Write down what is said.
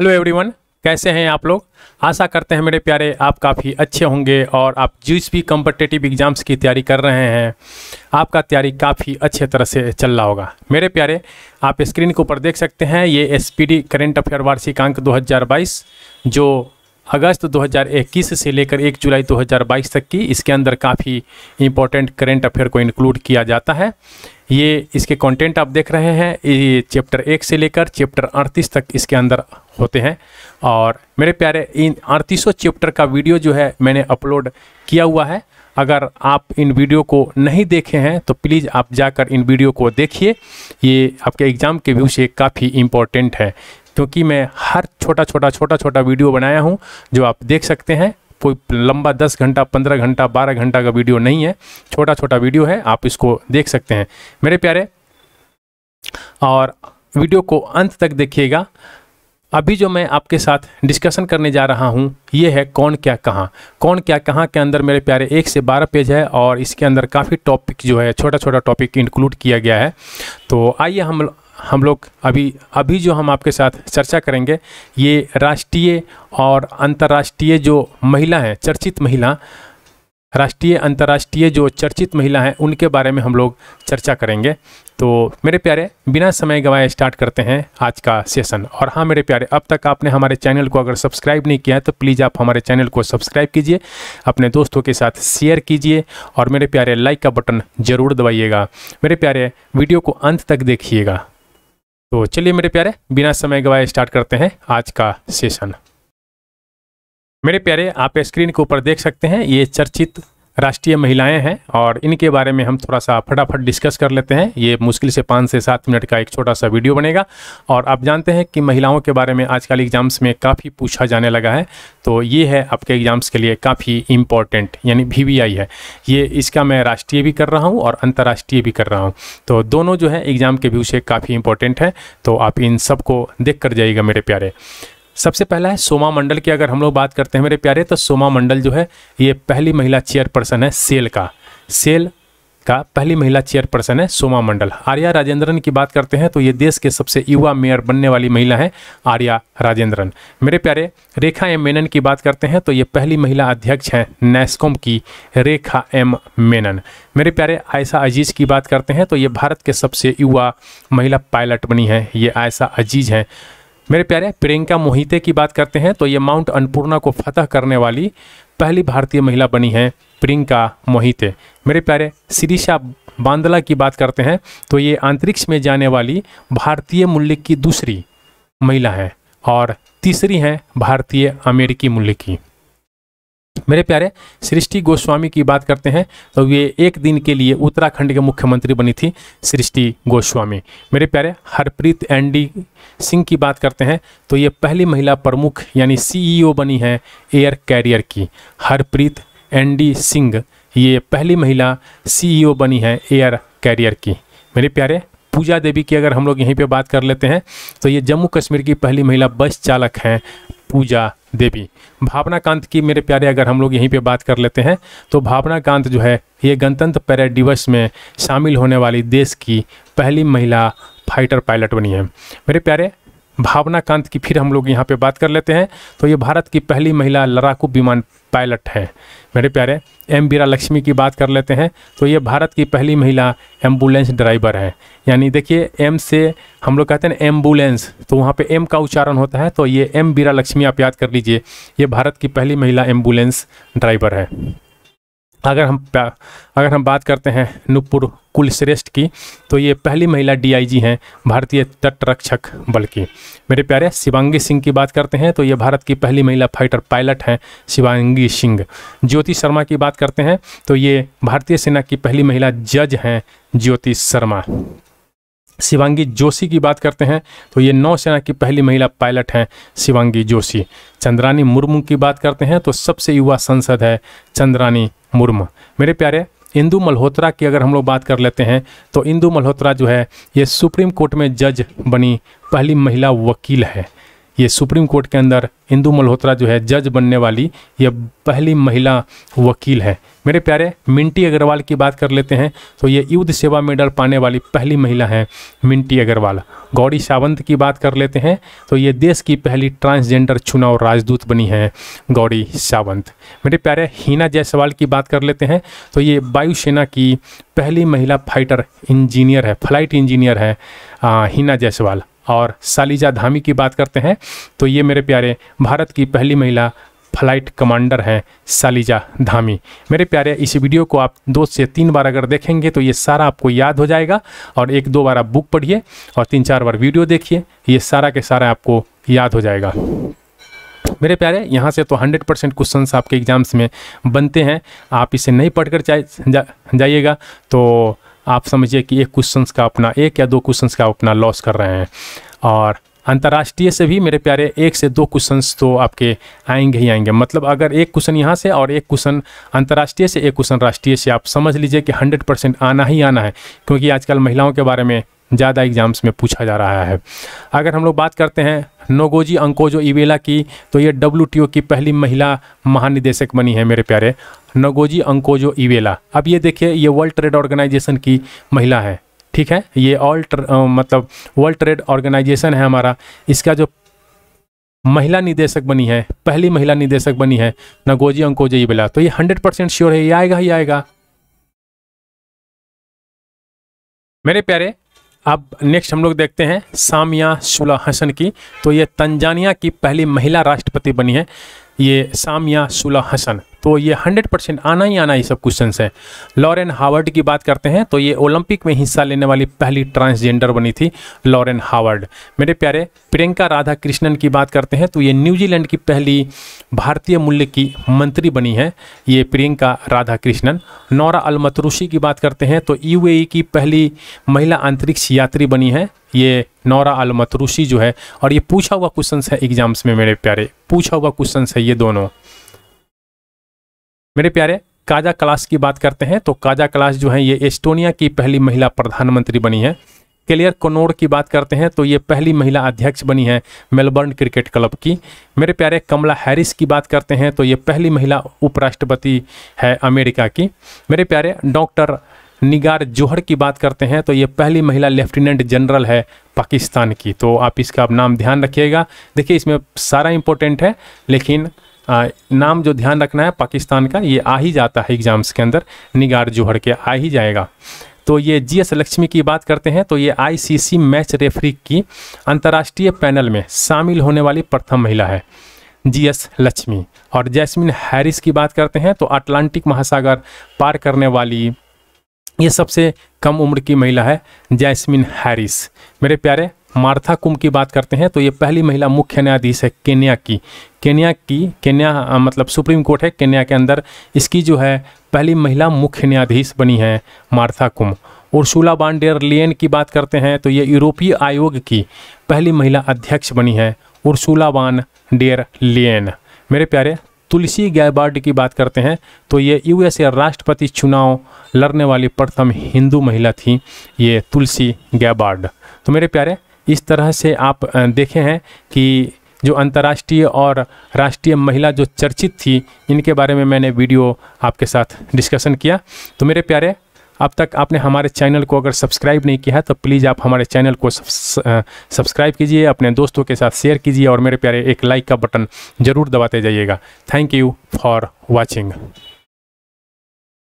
hello everyone कैसे हैं आप लोग आशा करते हैं मेरे प्यारे आप काफ़ी अच्छे होंगे और आप जिस भी कम्पटेटिव एग्ज़ाम्स की तैयारी कर रहे हैं आपका तैयारी काफ़ी अच्छे तरह से चल रहा होगा मेरे प्यारे आप स्क्रीन के ऊपर देख सकते हैं ये एसपीडी करंट अफेयर वार्षिकांक 2022 जो अगस्त 2021 से लेकर 1 जुलाई 2022 तक की इसके अंदर काफ़ी इम्पोर्टेंट करेंट अफेयर को इंक्लूड किया जाता है ये इसके कंटेंट आप देख रहे हैं ये चैप्टर एक से लेकर चैप्टर अड़तीस तक इसके अंदर होते हैं और मेरे प्यारे इन अड़तीसों चैप्टर का वीडियो जो है मैंने अपलोड किया हुआ है अगर आप इन वीडियो को नहीं देखे हैं तो प्लीज़ आप जाकर इन वीडियो को देखिए ये आपके एग्ज़ाम के व्यू से काफ़ी इम्पोर्टेंट है क्योंकि मैं हर छोटा छोटा छोटा छोटा वीडियो बनाया हूँ जो आप देख सकते हैं कोई लंबा दस घंटा पंद्रह घंटा बारह घंटा का वीडियो नहीं है छोटा छोटा वीडियो है आप इसको देख सकते हैं मेरे प्यारे और वीडियो को अंत तक देखिएगा अभी जो मैं आपके साथ डिस्कशन करने जा रहा हूँ ये है कौन क्या कहाँ कौन क्या कहाँ के अंदर मेरे प्यारे एक से बारह पेज है और इसके अंदर काफ़ी टॉपिक जो है छोटा छोटा टॉपिक इंक्लूड किया गया है तो आइए हम हम लोग अभी अभी जो हम आपके साथ चर्चा करेंगे ये राष्ट्रीय और अंतर्राष्ट्रीय जो महिला हैं चर्चित महिला राष्ट्रीय अंतर्राष्ट्रीय जो चर्चित महिला हैं उनके बारे में हम लोग चर्चा करेंगे तो मेरे प्यारे बिना समय गवाए स्टार्ट करते हैं आज का सेशन और हाँ मेरे प्यारे अब तक आपने हमारे चैनल को अगर सब्सक्राइब नहीं किया है तो प्लीज़ आप हमारे चैनल को सब्सक्राइब कीजिए अपने दोस्तों के साथ शेयर कीजिए और मेरे प्यारे लाइक का बटन ज़रूर दबाइएगा मेरे प्यारे वीडियो को अंत तक देखिएगा तो चलिए मेरे प्यारे बिना समय गवाए स्टार्ट करते हैं आज का सेशन मेरे प्यारे आप स्क्रीन के ऊपर देख सकते हैं ये चर्चित राष्ट्रीय महिलाएं हैं और इनके बारे में हम थोड़ा सा फटाफट डिस्कस कर लेते हैं ये मुश्किल से पाँच से सात मिनट का एक छोटा सा वीडियो बनेगा और आप जानते हैं कि महिलाओं के बारे में आजकल एग्ज़ाम्स में काफ़ी पूछा जाने लगा है तो ये है आपके एग्ज़ाम्स के लिए काफ़ी इम्पोर्टेंट यानी वी है ये इसका मैं राष्ट्रीय भी कर रहा हूँ और अंतर्राष्ट्रीय भी कर रहा हूँ तो दोनों जो है एग्ज़ाम के व्यू से काफ़ी इंपॉर्टेंट है तो आप इन सबको देख कर जाइएगा मेरे प्यारे सबसे पहला है सोमा मंडल की अगर हम लोग बात करते हैं मेरे प्यारे तो सोमा मंडल जो है ये पहली महिला चेयरपर्सन है सेल का सेल का पहली महिला चेयरपर्सन है सोमा मंडल आर्या राजेंद्रन की बात करते हैं तो ये देश के सबसे युवा मेयर बनने वाली महिला हैं आर्या राजेंद्रन मेरे प्यारे रेखा एम मेनन की बात करते हैं तो ये पहली महिला अध्यक्ष हैं नेस्कोम की रेखा एम मेनन मेरे प्यारे आयशा अजीज की बात करते हैं तो ये भारत के सबसे युवा महिला पायलट बनी है ये आयशा अजीज हैं मेरे प्यारे प्रियंका मोहिते की बात करते हैं तो ये माउंट अन्नपूर्णा को फतह करने वाली पहली भारतीय महिला बनी हैं प्रियंका मोहिते मेरे प्यारे सिरिशा बांदला की बात करते हैं तो ये अंतरिक्ष में जाने वाली भारतीय मूल्य की दूसरी महिला हैं और तीसरी हैं भारतीय अमेरिकी मूल्य की मेरे प्यारे सृष्टि गोस्वामी की बात करते हैं तो ये एक दिन के लिए उत्तराखंड के मुख्यमंत्री बनी थी सृष्टि गोस्वामी मेरे प्यारे हरप्रीत एंडी सिंह की बात करते हैं तो ये पहली महिला प्रमुख यानी सीईओ e बनी है एयर कैरियर की हरप्रीत एंडी सिंह ये पहली महिला सीईओ e बनी है एयर कैरियर की मेरे प्यारे पूजा देवी की अगर हम लोग यहीं पर बात कर लेते हैं तो ये जम्मू कश्मीर की पहली महिला बस चालक हैं पूजा देवी भावना कांत की मेरे प्यारे अगर हम लोग यहीं पे बात कर लेते हैं तो भावना कांत जो है ये गणतंत्र परेड दिवस में शामिल होने वाली देश की पहली महिला फाइटर पायलट बनी है मेरे प्यारे भावना कांत की फिर हम लोग यहाँ पे बात कर लेते हैं तो ये भारत की पहली महिला लड़ाकू विमान पायलट हैं मेरे प्यारे एम बीरा लक्ष्मी की बात कर लेते हैं तो ये भारत की पहली महिला एम्बुलेंस ड्राइवर हैं यानी देखिए एम से हम लोग कहते हैं एम्बुलेंस तो वहाँ पे एम का उच्चारण होता है तो ये एम बीरा लक्ष्मी आप याद कर लीजिए ये भारत की पहली महिला एम्बुलेंस ड्राइवर है अगर हम अगर हम बात करते हैं नुपुर कुलश्रेष्ठ की तो ये पहली महिला डीआईजी हैं भारतीय तटरक्षक बल की मेरे प्यारे शिवांगी सिंह की बात करते हैं तो ये भारत की पहली महिला फाइटर पायलट हैं शिवांगी सिंह ज्योति शर्मा की बात करते हैं तो ये भारतीय सेना की पहली महिला जज हैं ज्योति शर्मा शिवांगी जोशी की बात करते हैं तो ये नौसेना की पहली महिला पायलट हैं शिवांगी जोशी चंद्रानी मुर्मू की बात करते हैं तो सबसे युवा संसद है चंद्रानी मुर्म मेरे प्यारे इंदू मल्होत्रा की अगर हम लोग बात कर लेते हैं तो इंदू मल्होत्रा जो है ये सुप्रीम कोर्ट में जज बनी पहली महिला वकील है ये सुप्रीम कोर्ट के अंदर इंदू मल्होत्रा जो है जज बनने वाली ये पहली महिला वकील है मेरे प्यारे मिंटी अग्रवाल की बात कर लेते हैं तो ये युद्ध सेवा मेडल पाने वाली पहली महिला हैं मिंटी अग्रवाल गौरी सावंत की बात कर लेते हैं तो ये देश की पहली ट्रांसजेंडर चुनाव राजदूत बनी हैं गौरी सावंत मेरे प्यारे हीना जायसवाल की बात कर लेते हैं तो ये वायुसेना की पहली महिला फाइटर इंजीनियर है फ्लाइट इंजीनियर है हीना जायसवाल और सालिजा धामी की बात करते हैं तो ये मेरे प्यारे भारत की पहली महिला फ्लाइट कमांडर हैं सालिजा धामी मेरे प्यारे इस वीडियो को आप दो से तीन बार अगर देखेंगे तो ये सारा आपको याद हो जाएगा और एक दो बार आप बुक पढ़िए और तीन चार बार वीडियो देखिए ये सारा के सारा आपको याद हो जाएगा मेरे प्यारे यहाँ से तो 100 परसेंट क्वेश्चन आपके एग्ज़ाम्स में बनते हैं आप इसे नहीं पढ़कर जाइएगा जा, तो आप समझिए कि एक क्वेश्चंस का अपना एक या दो क्वेश्चंस का अपना लॉस कर रहे हैं और अंतर्राष्ट्रीय से भी मेरे प्यारे एक से दो क्वेश्चंस तो आपके आएंगे ही आएंगे मतलब अगर एक क्वेश्चन यहाँ से और एक क्वेश्चन अंतर्राष्ट्रीय से एक क्वेश्चन राष्ट्रीय से आप समझ लीजिए कि हंड्रेड परसेंट आना ही आना है क्योंकि आजकल महिलाओं के बारे में ज़्यादा एग्ज़ाम्स में पूछा जा रहा है अगर हम लोग बात करते हैं नोगोजी अंकोजो इवेला की तो ये डब्ल्यू की पहली महिला महानिदेशक बनी है मेरे प्यारे नगोजी अंकोजो इवेला अब ये देखिए ये वर्ल्ड ट्रेड ऑर्गेनाइजेशन की महिला है ठीक है ये ऑल मतलब वर्ल्ड ट्रेड ऑर्गेनाइजेशन है हमारा इसका जो महिला निदेशक बनी है पहली महिला निदेशक बनी है नगोजी अंकोजो इवेला तो ये हंड्रेड परसेंट श्योर है ये आएगा ही आएगा मेरे प्यारे अब नेक्स्ट हम लोग देखते हैं सामिया सुला हसन की तो ये तंजानिया की पहली महिला राष्ट्रपति बनी है ये सामिया सुला हसन तो ये 100 परसेंट आना ही आना ही सब क्वेश्चन है लॉरेन हावर्ड की बात करते हैं तो ये ओलंपिक में हिस्सा लेने वाली पहली ट्रांसजेंडर बनी थी लॉरेन हावर्ड मेरे प्यारे प्रियंका राधा कृष्णन की बात करते हैं तो ये न्यूजीलैंड की पहली भारतीय मूल्य की मंत्री बनी है ये प्रियंका राधा कृष्णन नौरा अलमतरूशी की बात करते हैं तो यू e की पहली महिला अंतरिक्ष यात्री बनी है ये नौरा अलमतरूशी जो है और ये पूछा हुआ क्वेश्चन है एग्जाम्स में मेरे प्यारे पूछा हुआ क्वेश्चन है ये दोनों मेरे प्यारे काजा क्लास की बात करते हैं तो काजा क्लास जो है ये एस्टोनिया की पहली महिला प्रधानमंत्री बनी है क्लियर कोनोड की बात करते हैं तो ये पहली महिला अध्यक्ष बनी है मेलबर्न क्रिकेट क्लब की मेरे प्यारे कमला हैरिस की बात करते हैं तो ये पहली महिला उपराष्ट्रपति है अमेरिका की मेरे प्यारे डॉक्टर निगार जोहर की बात करते हैं तो ये पहली महिला लेफ्टिनेंट जनरल है पाकिस्तान की तो आप इसका अब नाम ध्यान रखिएगा देखिए इसमें सारा इम्पोर्टेंट है लेकिन नाम जो ध्यान रखना है पाकिस्तान का ये आ ही जाता है एग्ज़ाम्स के अंदर निगार जोहर के आ ही जाएगा तो ये जी एस लक्ष्मी की बात करते हैं तो ये आईसीसी मैच रेफरी की अंतर्राष्ट्रीय पैनल में शामिल होने वाली प्रथम महिला है जी एस लक्ष्मी और जैस्मिन हैरिस की बात करते हैं तो अटलांटिक महासागर पार करने वाली ये सबसे कम उम्र की महिला है जैस्मिन हैरिस मेरे प्यारे मार्था कुम की बात करते हैं तो ये पहली महिला मुख्य न्यायाधीश है केन्या की केन्या की केन्या मतलब सुप्रीम कोर्ट है केन्या के अंदर इसकी जो है पहली महिला मुख्य न्यायाधीश बनी है मार्था कुम शूला बांडेर लियन की बात करते हैं तो ये यूरोपीय आयोग की पहली महिला अध्यक्ष बनी है उर्सुला वान डेयर लियन मेरे प्यारे तुलसी गैबार्ड की बात करते हैं तो ये यूएसए राष्ट्रपति चुनाव लड़ने वाली प्रथम हिंदू महिला थी ये तुलसी गैबार्ड तो मेरे प्यारे इस तरह से आप देखे हैं कि जो अंतर्राष्ट्रीय और राष्ट्रीय महिला जो चर्चित थी इनके बारे में मैंने वीडियो आपके साथ डिस्कशन किया तो मेरे प्यारे अब तक आपने हमारे चैनल को अगर सब्सक्राइब नहीं किया है तो प्लीज़ आप हमारे चैनल को सब्सक्राइब कीजिए अपने दोस्तों के साथ शेयर कीजिए और मेरे प्यारे एक लाइक का बटन ज़रूर दबाते जाइएगा थैंक यू फॉर वॉचिंग